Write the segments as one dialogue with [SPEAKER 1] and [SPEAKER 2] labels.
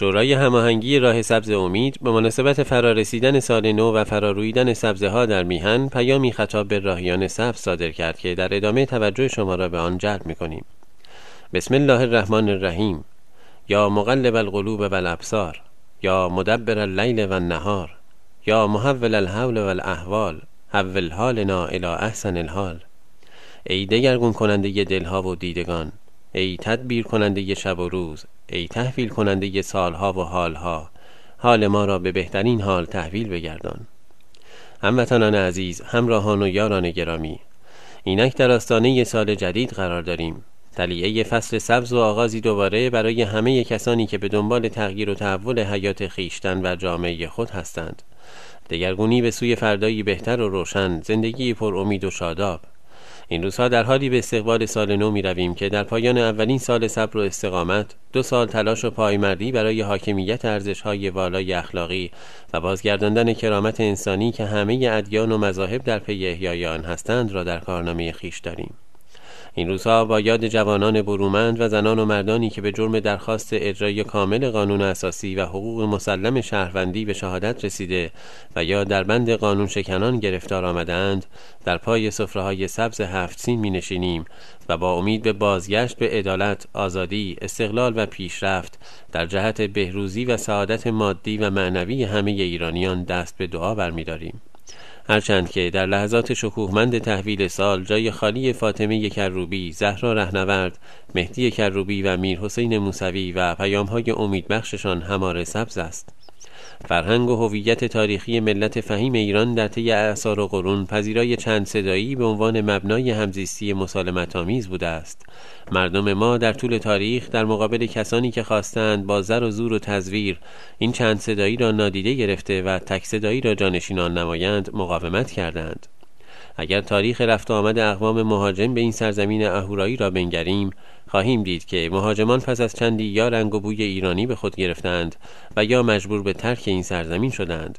[SPEAKER 1] شورای هماهنگی راه سبز امید به مناسبت فرارسیدن سال نو و فرارویدن سبزه ها در میهن پیامی خطاب به راهیان سبز صادر کرد که در ادامه توجه شما را به آن جلب میکنیم بسم الله الرحمن الرحیم یا مقلب القلوب و الابصار یا مدبر اللیل و النهار یا محول الحول و الاحوال حول حالنا الى احسن الحال ای دگرگون کننده دلها و دیدگان ای تدبیر کننده شب و روز ای تحویل کننده سالها و حالها حال ما را به بهترین حال تحویل بگردان هموطنان عزیز همراهان و یاران گرامی اینک در آستانه سال جدید قرار داریم تلیعه فصل سبز و آغازی دوباره برای همه کسانی که به دنبال تغییر و تحول حیات خیشتن و جامعه خود هستند دگرگونی به سوی فردایی بهتر و روشن زندگی پر امید و شاداب این روزها در حالی به استقبال سال نو می رویم که در پایان اولین سال صبر و استقامت دو سال تلاش و پایمردی برای حاکمیت ارزش های والای اخلاقی و بازگرداندن کرامت انسانی که همه ادیان و مذاهب در پی احیای آن هستند را در کارنامه خیش داریم. این روزها با یاد جوانان برومند و زنان و مردانی که به جرم درخواست اجرای کامل قانون اساسی و حقوق مسلم شهروندی به شهادت رسیده و یا در بند قانون شکنان گرفتار آمدند در پای سفره های سبز هفت سین می نشینیم و با امید به بازگشت به عدالت، آزادی، استقلال و پیشرفت در جهت بهروزی و سعادت مادی و معنوی همه ایرانیان دست به دعا برمیداریم. هرچند که در لحظات شکوهمند تحویل سال جای خالی فاطمه کروبی، زهرا رهنورد، مهدی کروبی و میر حسین موسوی و پیامهای امیدبخششان هماره سبز است. فرهنگ و هویت تاریخی ملت فهیم ایران در طی اعصار و قرون پذیرای چند صدایی به عنوان مبنای همزیستی مسالمت آمیز بوده است مردم ما در طول تاریخ در مقابل کسانی که خواستند با زر و زور و تزویر این چند صدایی را نادیده گرفته و تک صدایی را جانشینان نمایند مقاومت کردند اگر تاریخ رفت آمد اقوام مهاجم به این سرزمین اهورایی را بنگریم خواهیم دید که مهاجمان پس از چندی یا رنگ و بوی ایرانی به خود گرفتند و یا مجبور به ترک این سرزمین شدند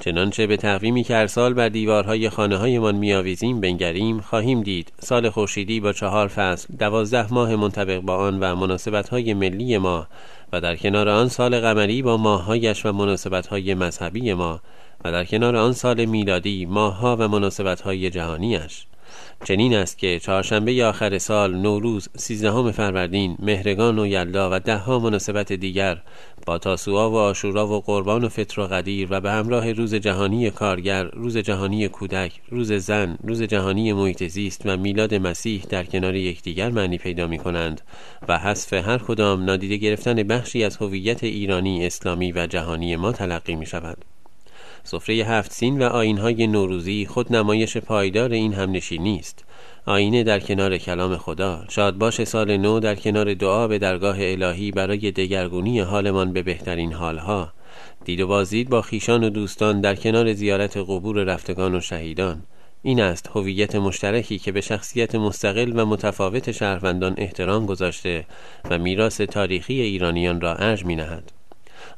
[SPEAKER 1] چنانچه به تقویمی که هر سال بر دیوارهای خانه هایمان میآویزیم بنگریم خواهیم دید سال خورشیدی با چهار فصل دوازده ماه منطبق با آن و های ملی ما و در کنار آن سال قمری با ماههایش و های مذهبی ما و در کنار آن سال میلادی ماهها و مناسبتهای جهانیش چنین است که چهارشنبه آخر سال نوروز سیزدهم فروردین مهرگان و یلدا و دهها مناسبت دیگر با تاسوعا و آشورا و قربان و فطر و قدیر و به همراه روز جهانی کارگر روز جهانی کودک روز زن روز جهانی محیط زیست و میلاد مسیح در کنار یکدیگر معنی پیدا می کنند و حذف هر کدام نادیده گرفتن بخشی از هویت ایرانی اسلامی و جهانی ما تلقی می شود سفره هفت سین و آینهای نوروزی خود نمایش پایدار این همنشینی نیست آینه در کنار کلام خدا شادباش سال نو در کنار دعا به درگاه الهی برای دگرگونی حالمان به بهترین حالها دید و بازدید با خیشان و دوستان در کنار زیارت قبور رفتگان و شهیدان این است هویت مشترکی که به شخصیت مستقل و متفاوت شهروندان احترام گذاشته و میراث تاریخی ایرانیان را ارج می نهد.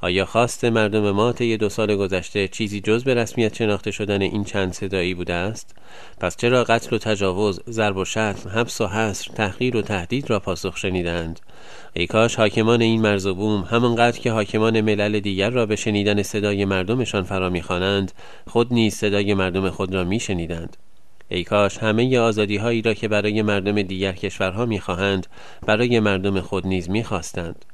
[SPEAKER 1] آیا خواست مردم ما طی دو سال گذشته چیزی جز به رسمیت شناخته شدن این چند صدایی بوده است پس چرا قتل و تجاوز ضرب و شتم حبس و حصر تحقیر و تهدید را پاسخ شنیدند ای کاش حاکمان این مرز و بوم همانقدر که حاکمان ملل دیگر را به شنیدن صدای مردمشان فرا میخوانند خود نیز صدای مردم خود را میشنیدند ای کاش همه آزادی هایی را که برای مردم دیگر کشورها میخواهند برای مردم خود نیز میخواستند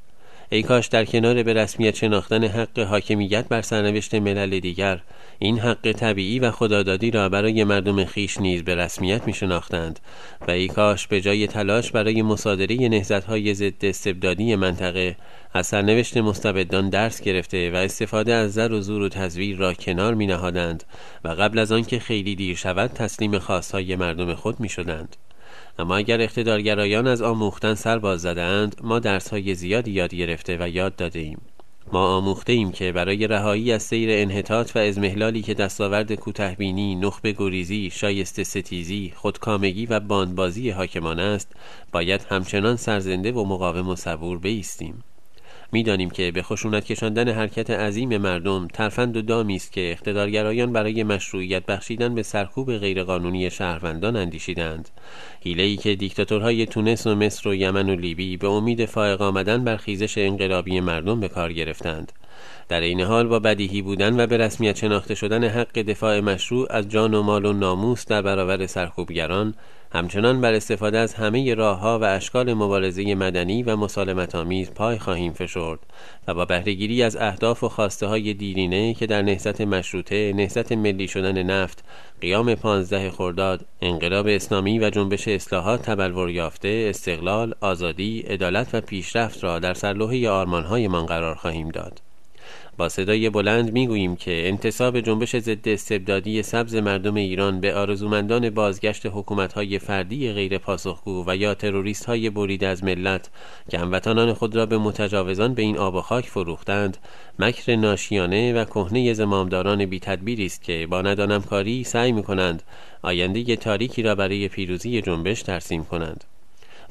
[SPEAKER 1] ای کاش در کنار به رسمیت شناختن حق حاکمیت بر سرنوشت ملل دیگر این حق طبیعی و خدادادی را برای مردم خیش نیز به رسمیت می شناختند و ای کاش به جای تلاش برای مصادره های ضد استبدادی منطقه از سرنوشت مستبدان درس گرفته و استفاده از زر و زور و تزویر را کنار می نهادند و قبل از آنکه خیلی دیر شود تسلیم خواستهای مردم خود می شدند. اما اگر اقتدارگرایان از آموختن سر باز زدند ما درسهای زیادی یاد گرفته و یاد داده ایم ما آموخته ایم که برای رهایی از سیر انحطاط و ازمهلالی که دستاورد کوتهبینی، نخبه گریزی، شایسته ستیزی، خودکامگی و باندبازی حاکمان است، باید همچنان سرزنده و مقاوم و صبور بیستیم. میدانیم که به خشونت کشاندن حرکت عظیم مردم ترفند و دامی است که اقتدارگرایان برای مشروعیت بخشیدن به سرکوب غیرقانونی شهروندان اندیشیدند ای که دیکتاتورهای تونس و مصر و یمن و لیبی به امید فائق آمدن بر خیزش انقلابی مردم به کار گرفتند در این حال با بدیهی بودن و به رسمیت شناخته شدن حق دفاع مشروع از جان و مال و ناموس در برابر سرکوبگران همچنان بر استفاده از همه راهها و اشکال مبارزه مدنی و مسالمت آمیز پای خواهیم فشرد و با بهرهگیری از اهداف و خواسته های دیرینه که در نهضت مشروطه، نهضت ملی شدن نفت، قیام پانزده خرداد، انقلاب اسلامی و جنبش اصلاحات تبلور یافته، استقلال، آزادی، عدالت و پیشرفت را در سرلوحه آرمانهایمان قرار خواهیم داد. با صدای بلند میگوییم که انتصاب جنبش ضد استبدادی سبز مردم ایران به آرزومندان بازگشت های فردی غیر پاسخگو و یا های بریده از ملت که هموطنان خود را به متجاوزان به این آب و خاک فروختند مکر ناشیانه و کهنه زمامداران بی است که با ندانم کاری سعی کنند آینده تاریکی را برای پیروزی جنبش ترسیم کنند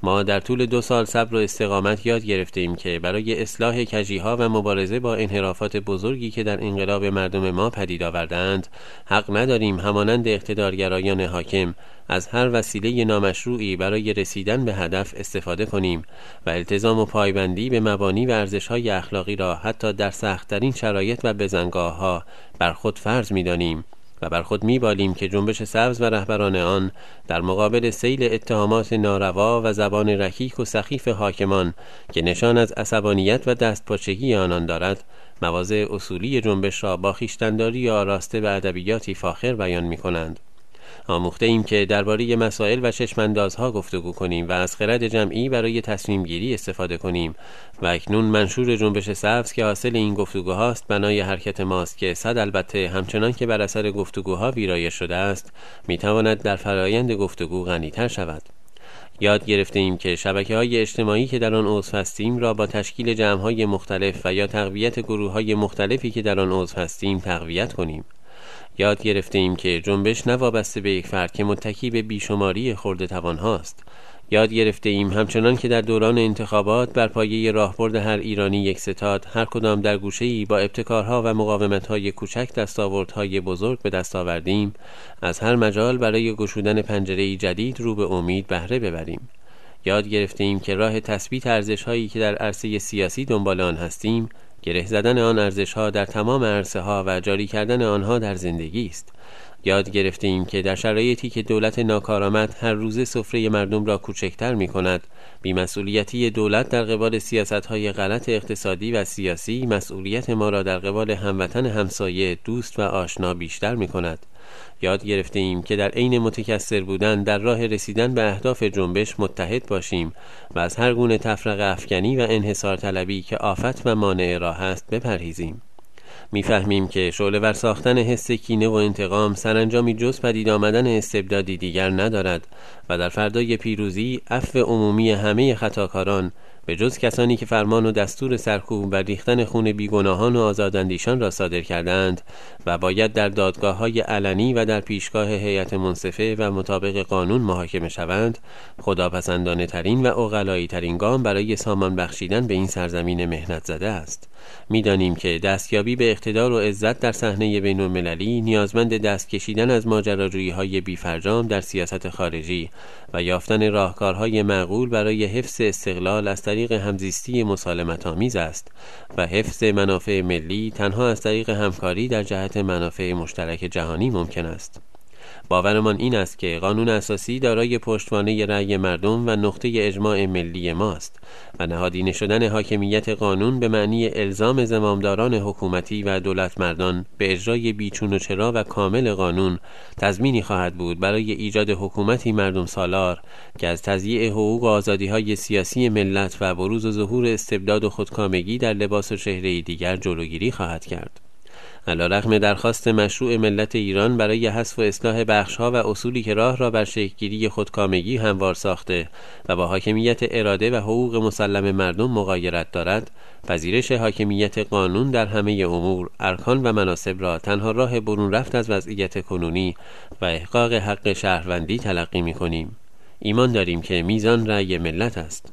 [SPEAKER 1] ما در طول دو سال صبر و استقامت یاد گرفتیم که برای اصلاح کجیها و مبارزه با انحرافات بزرگی که در انقلاب مردم ما پدید آوردند حق نداریم همانند اقتدارگرایان حاکم از هر وسیله نامشروعی برای رسیدن به هدف استفاده کنیم و التزام و پایبندی به مبانی و ارزش‌های اخلاقی را حتی در سختترین شرایط و بزنگاه ها بر خود فرض می‌دانیم و بر خود میبالیم که جنبش سبز و رهبران آن در مقابل سیل اتهامات ناروا و زبان رکیک و سخیف حاکمان که نشان از عصبانیت و دستپاچگی آنان دارد مواضع اصولی جنبش را با خویشتنداری یا راسته به ادبیاتی فاخر بیان می کنند آموخته ایم که درباره مسائل و چشماندازها گفتگو کنیم و از خرد جمعی برای تصمیم گیری استفاده کنیم و اکنون منشور جنبش سبز که حاصل این گفتگوهاست بنای حرکت ماست که صد البته همچنان که بر اثر گفتگوها ویرایش شده است میتواند در فرایند گفتگو غنیتر شود یاد گرفته ایم که شبکه های اجتماعی که در آن عضو هستیم را با تشکیل جمع های مختلف و یا تقویت گروه های مختلفی که در آن عضو هستیم تقویت کنیم یاد گرفته ایم که جنبش نوابسته به یک فرد که متکی به بیشماری خورده توان هاست یاد گرفته ایم همچنان که در دوران انتخابات بر پایه راهبرد هر ایرانی یک ستاد هر کدام در ای با ابتکارها و مقاومت‌های کوچک دستاوردهای بزرگ به دست آوردیم از هر مجال برای گشودن پنجره‌ای جدید رو به امید بهره ببریم یاد گرفته ایم که راه تثبیت هایی که در عرصه سیاسی دنبال آن هستیم گره زدن آن ها در تمام عرصه ها و جاری کردن آنها در زندگی است یاد گرفتیم که در شرایطی که دولت ناکارآمد هر روزه سفره مردم را کوچکتر می کند بیمسئولیتی دولت در قبال سیاست های غلط اقتصادی و سیاسی مسئولیت ما را در قبال هموطن همسایه دوست و آشنا بیشتر می کند یاد گرفته ایم که در عین متکثر بودن در راه رسیدن به اهداف جنبش متحد باشیم و از هر گونه تفرق افکنی و انحصار طلبی که آفت و مانع راه است بپرهیزیم میفهمیم که شعله ور ساختن حس کینه و انتقام سرانجامی جز پدید آمدن استبدادی دیگر ندارد و در فردای پیروزی عفو عمومی همه خطاکاران به جز کسانی که فرمان و دستور سرکوب و ریختن خون بیگناهان و آزاداندیشان را صادر کردند و باید در دادگاه های علنی و در پیشگاه هیئت منصفه و مطابق قانون محاکمه شوند خداپسندانه ترین و اغلایی ترین گام برای سامان بخشیدن به این سرزمین مهنت زده است میدانیم که دستیابی به اقتدار و عزت در صحنه بین المللی نیازمند دست کشیدن از ماجراجویی های بیفرجام در سیاست خارجی و یافتن راهکارهای معقول برای حفظ استقلال از طریق همزیستی مسالمت آمیز است و حفظ منافع ملی تنها از طریق همکاری در جهت منافع مشترک جهانی ممکن است باورمان این است که قانون اساسی دارای پشتوانه رأی مردم و نقطه اجماع ملی ماست و نهادینه شدن حاکمیت قانون به معنی الزام زمامداران حکومتی و دولت مردان به اجرای بیچون و چرا و کامل قانون تضمینی خواهد بود برای ایجاد حکومتی مردم سالار که از تضییع حقوق و آزادی های سیاسی ملت و بروز و ظهور استبداد و خودکامگی در لباس و چهره دیگر جلوگیری خواهد کرد. علیرغم درخواست مشروع ملت ایران برای حذف و اصلاح بخشها و اصولی که راه را بر شکلگیری خودکامگی هموار ساخته و با حاکمیت اراده و حقوق مسلم مردم مغایرت دارد پذیرش حاکمیت قانون در همه امور ارکان و مناسب را تنها راه برون رفت از وضعیت کنونی و احقاق حق شهروندی تلقی می کنیم ایمان داریم که میزان رأی ملت است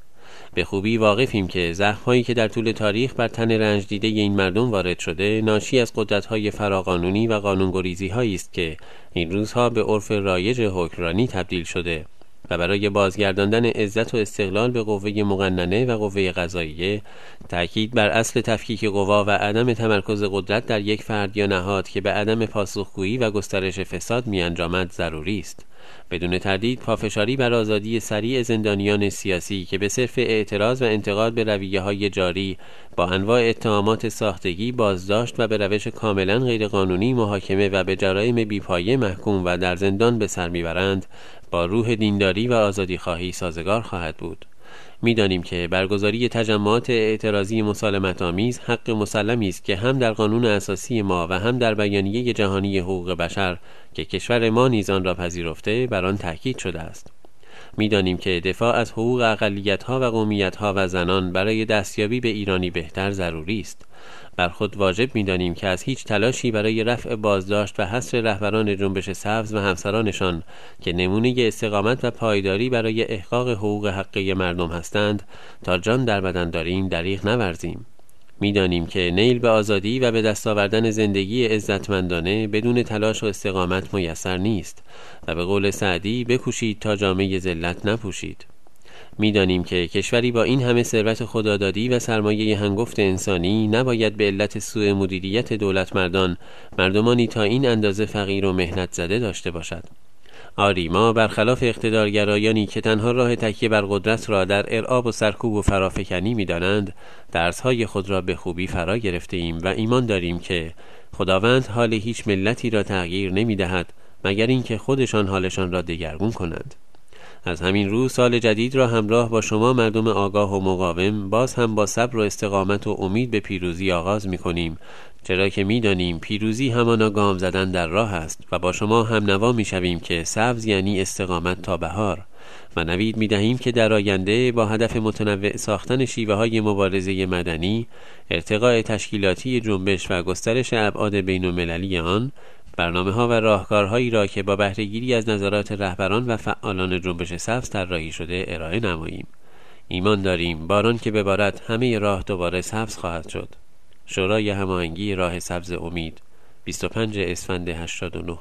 [SPEAKER 1] به خوبی واقفیم که هایی که در طول تاریخ بر تن رنج دیده ی این مردم وارد شده ناشی از قدرتهای فراقانونی و قانونگریزی هایی است که این روزها به عرف رایج حکمرانی تبدیل شده و برای بازگرداندن عزت و استقلال به قوه مقننه و قوه قضاییه تاکید بر اصل تفکیک قوا و عدم تمرکز قدرت در یک فرد یا نهاد که به عدم پاسخگویی و گسترش فساد میانجامد ضروری است بدون تردید پافشاری بر آزادی سریع زندانیان سیاسی که به صرف اعتراض و انتقاد به رویه های جاری با انواع اتهامات ساختگی بازداشت و به روش کاملا غیرقانونی محاکمه و به جرایم بیپایه محکوم و در زندان به سر میبرند با روح دینداری و آزادی خواهی سازگار خواهد بود میدانیم که برگزاری تجمعات اعتراضی مسالمت آمیز حق مسلمی است که هم در قانون اساسی ما و هم در بیانیه جهانی حقوق بشر که کشور ما نیز آن را پذیرفته بر آن تاکید شده است میدانیم که دفاع از حقوق اقلیت‌ها و قومیت‌ها و زنان برای دستیابی به ایرانی بهتر ضروری است بر خود واجب میدانیم که از هیچ تلاشی برای رفع بازداشت و حصر رهبران جنبش سبز و همسرانشان که نمونه استقامت و پایداری برای احقاق حقوق حقه مردم هستند تا جان در بدن داریم دریغ نورزیم میدانیم که نیل به آزادی و به دست آوردن زندگی عزتمندانه بدون تلاش و استقامت میسر نیست و به قول سعدی بکوشید تا جامعه ذلت نپوشید میدانیم که کشوری با این همه ثروت خدادادی و سرمایه هنگفت انسانی نباید به علت سوء مدیریت دولت مردان مردمانی تا این اندازه فقیر و مهنت زده داشته باشد آری ما برخلاف اقتدارگرایانی که تنها راه تکیه بر قدرت را در ارعاب و سرکوب و فرافکنی میدانند درسهای خود را به خوبی فرا گرفته ایم و ایمان داریم که خداوند حال هیچ ملتی را تغییر نمی دهد مگر اینکه خودشان حالشان را دگرگون کنند از همین رو سال جدید را همراه با شما مردم آگاه و مقاوم باز هم با صبر و استقامت و امید به پیروزی آغاز می کنیم چرا که می دانیم پیروزی همانا گام زدن در راه است و با شما هم نوا می شویم که سبز یعنی استقامت تا بهار و نوید می دهیم که در آینده با هدف متنوع ساختن شیوه های مبارزه مدنی ارتقاء تشکیلاتی جنبش و گسترش ابعاد بین آن برنامه ها و راهکارهایی را که با بهرهگیری از نظرات رهبران و فعالان جنبش سبز طراحی شده ارائه نماییم ایمان داریم باران که ببارد همه راه دوباره سبز خواهد شد شورای هماهنگی راه سبز امید 25 اسفند 89